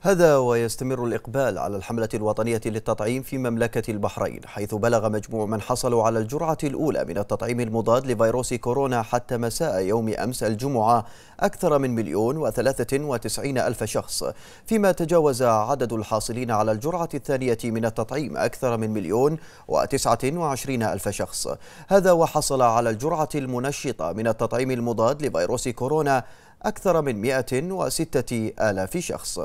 هذا ويستمر الإقبال على الحملة الوطنية للتطعيم في مملكة البحرين حيث بلغ مجموع من حصلوا على الجرعة الأولى من التطعيم المضاد لفيروس كورونا حتى مساء يوم أمس الجمعة أكثر من مليون وثلاثة وتسعين ألف شخص فيما تجاوز عدد الحاصلين على الجرعة الثانية من التطعيم أكثر من مليون وتسعة وعشرين ألف شخص هذا وحصل على الجرعة المنشطة من التطعيم المضاد لفيروس كورونا أكثر من وستة آلاف شخص